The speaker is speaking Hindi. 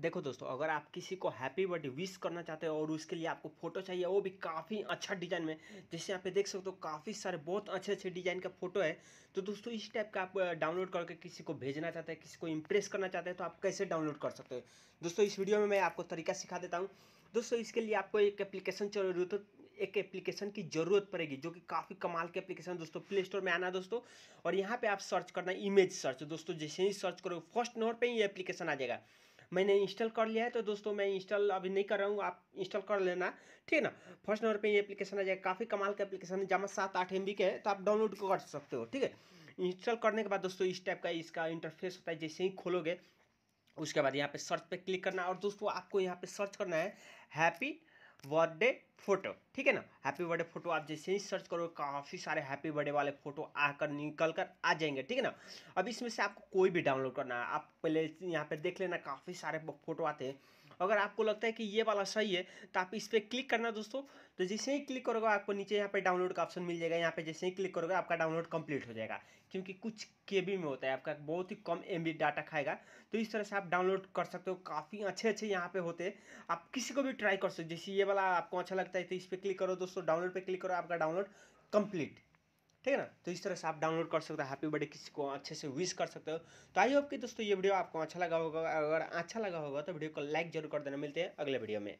देखो दोस्तों अगर आप किसी को हैप्पी बर्थडे विश करना चाहते हो और उसके लिए आपको फोटो चाहिए वो भी काफ़ी अच्छा डिज़ाइन में जैसे यहाँ पे देख सकते हो काफ़ी सारे बहुत अच्छे अच्छे डिज़ाइन का फोटो है तो दोस्तों इस टाइप का आप डाउनलोड करके किसी को भेजना चाहते हैं किसी को इम्प्रेस करना चाहते हैं तो आप कैसे डाउनलोड कर सकते हो दोस्तों इस वीडियो में मैं आपको तरीका सिखा देता हूँ दोस्तों इसके लिए आपको एक एप्लीकेशन जरूरत एक एप्लीकेशन की ज़रूरत पड़ेगी जो कि काफ़ी कमाल की एप्लीकेशन दोस्तों प्ले स्टोर में आना दोस्तों और यहाँ पे आप सर्च करना इमेज सर्च दोस्तों जैसे ही सर्च करो फर्स्ट नंबर पे ही एप्लीकेशन आ जाएगा मैंने इंस्टॉल कर लिया है तो दोस्तों मैं इंस्टॉल अभी नहीं कर रहा हूँ आप इंस्टॉल कर लेना ठीक है ना फर्स्ट नंबर पे ये एप्लीकेशन आ जाएगा काफ़ी कमाल का एप्लीकेशन है जमा सात आठ एम के है तो आप डाउनलोड कर सकते हो ठीक है इंस्टॉल करने के बाद दोस्तों इस टाइप का इसका इंटरफेस होता है जैसे ही खोलोगे उसके बाद यहाँ पे सर्च पे क्लिक करना और दोस्तों आपको यहाँ पे सर्च करना है हैप्पी बर्थडे फोटो ठीक है ना हैप्पी बर्थडे फोटो आप जैसे ही सर्च करोगे काफ़ी सारे हैप्पी बर्थडे वाले फोटो आकर निकल कर आ जाएंगे ठीक है ना अब इसमें से आपको कोई भी डाउनलोड करना है आप पहले यहाँ पे देख लेना काफ़ी सारे फोटो आते हैं अगर आपको लगता है कि ये वाला सही है तो आप इस पर क्लिक करना दोस्तों तो जैसे ही क्लिक करोगे आपको नीचे यहाँ पे डाउनलोड का ऑप्शन मिल जाएगा यहाँ पे जैसे ही क्लिक करोगे आपका डाउनलोड कंप्लीट हो जाएगा क्योंकि कुछ के में होता है आपका बहुत ही कम एम डाटा खाएगा तो इस तरह से आप डाउनलोड कर सकते हो काफ़ी अच्छे अच्छे यहाँ पे होते हैं आप किसी को भी ट्राई कर सकते हो जैसे ये वाला आपको अच्छा लगता है तो इस पर क्लिक करो दोस्तों डाउनलोड पर क्लिक करो आपका डाउनलोड कम्प्लीट ठीक है ना तो इस तरह से आप डाउनलोड कर सकते हो हैप्पी बर्थडे किसी को अच्छे से विश कर सकते हो तो आई होप कि दोस्तों ये वीडियो आपको अच्छा लगा होगा अगर अच्छा लगा होगा तो वीडियो को लाइक जरूर कर देना मिलते हैं अगले वीडियो में